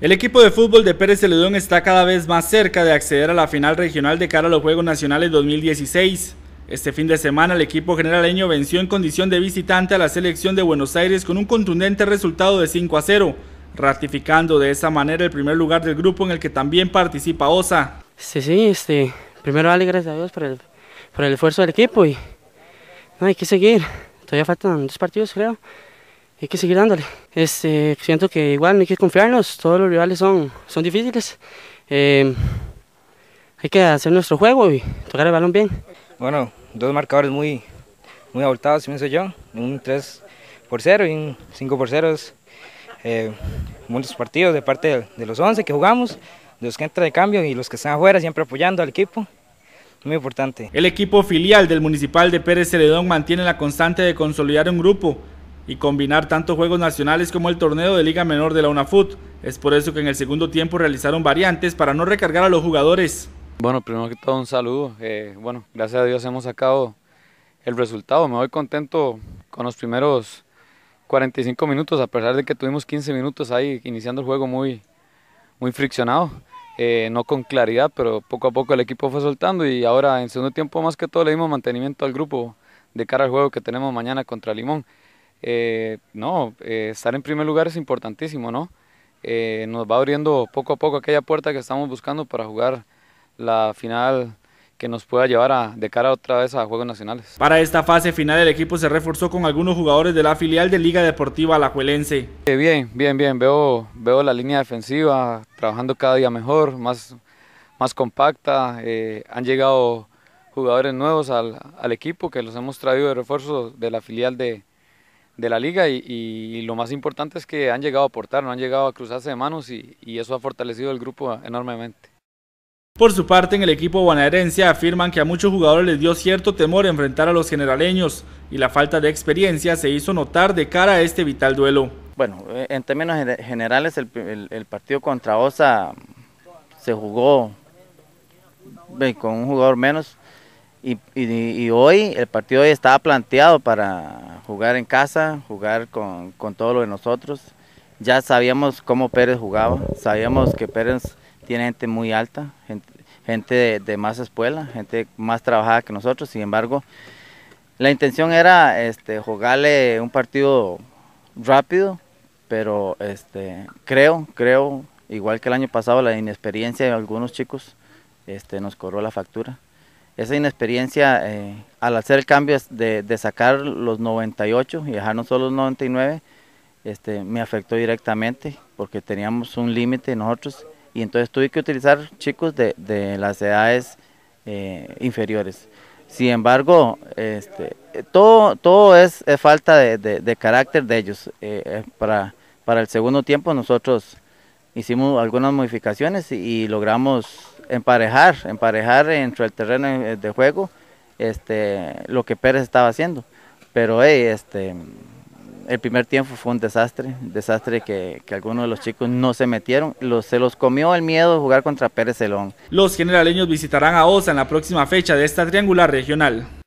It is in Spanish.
El equipo de fútbol de Pérez Celedón está cada vez más cerca de acceder a la final regional de cara a los Juegos Nacionales 2016. Este fin de semana el equipo generaleño venció en condición de visitante a la selección de Buenos Aires con un contundente resultado de 5 a 0, ratificando de esa manera el primer lugar del grupo en el que también participa OSA. Sí, sí, este, primero vale gracias a Dios por el, por el esfuerzo del equipo y hay que seguir. Todavía faltan dos partidos creo, hay que seguir dándole. Este, siento que igual no hay que confiarnos, todos los rivales son, son difíciles. Em, hay que hacer nuestro juego y tocar el balón bien. Bueno, dos marcadores muy, muy abultados, pienso yo. Un 3 por 0 y un 5 por 0. Eh, muchos partidos de parte de los 11 que jugamos, de los que entran de cambio y los que están afuera siempre apoyando al equipo muy importante. El equipo filial del Municipal de Pérez Celedón mantiene la constante de consolidar un grupo y combinar tanto juegos nacionales como el torneo de Liga Menor de la UNAFUT. Es por eso que en el segundo tiempo realizaron variantes para no recargar a los jugadores. Bueno, primero que todo un saludo. Eh, bueno, gracias a Dios hemos sacado el resultado. Me voy contento con los primeros 45 minutos, a pesar de que tuvimos 15 minutos ahí iniciando el juego muy, muy friccionado. Eh, no con claridad, pero poco a poco el equipo fue soltando y ahora en segundo tiempo más que todo le dimos mantenimiento al grupo de cara al juego que tenemos mañana contra Limón. Eh, no, eh, estar en primer lugar es importantísimo, ¿no? Eh, nos va abriendo poco a poco aquella puerta que estamos buscando para jugar la final que nos pueda llevar a, de cara otra vez a Juegos Nacionales. Para esta fase final el equipo se reforzó con algunos jugadores de la filial de Liga Deportiva Alajuelense. bien, bien, bien, veo, veo la línea defensiva trabajando cada día mejor, más, más compacta, han llegado jugadores nuevos al, al equipo que los hemos traído de refuerzo de la filial de, de la liga y, lo más importante es que han llegado a aportar, no han llegado a cruzarse de manos y, eso ha fortalecido el grupo enormemente. Por su parte, en el equipo bonaerense afirman que a muchos jugadores les dio cierto temor enfrentar a los generaleños y la falta de experiencia se hizo notar de cara a este vital duelo. Bueno, eh, en términos generales el, el partido contra Osa se jugó con un jugador menos, y, hoy, el partido hoy estaba planteado para jugar en casa, jugar con, con todo lo de nosotros. Ya sabíamos cómo Pérez jugaba, sabíamos que Pérez tiene gente muy alta, gente, de, más escuela, gente más trabajada que nosotros. Sin embargo, la intención era este, jugarle un partido rápido, pero este, creo, creo, igual que el año pasado, la inexperiencia de algunos chicos este, nos cobró la factura esa inexperiencia eh, al hacer el cambio de, sacar los 98 y dejarnos solo los 99, este, me afectó directamente porque teníamos un límite nosotros y entonces tuve que utilizar chicos de, las edades eh, inferiores. Sin embargo, este, todo, todo es, falta de, carácter de ellos. Eh, para, el segundo tiempo nosotros hicimos algunas modificaciones y logramos emparejar, emparejar entre el terreno eh, de juego este, lo que Pérez estaba haciendo. Pero este, el primer tiempo fue un desastre, un desastre que, algunos de los chicos no se metieron, los, se los comió el miedo de jugar contra Pérez Celón. Los generaleños visitarán a Osa en la próxima fecha de esta triangular regional.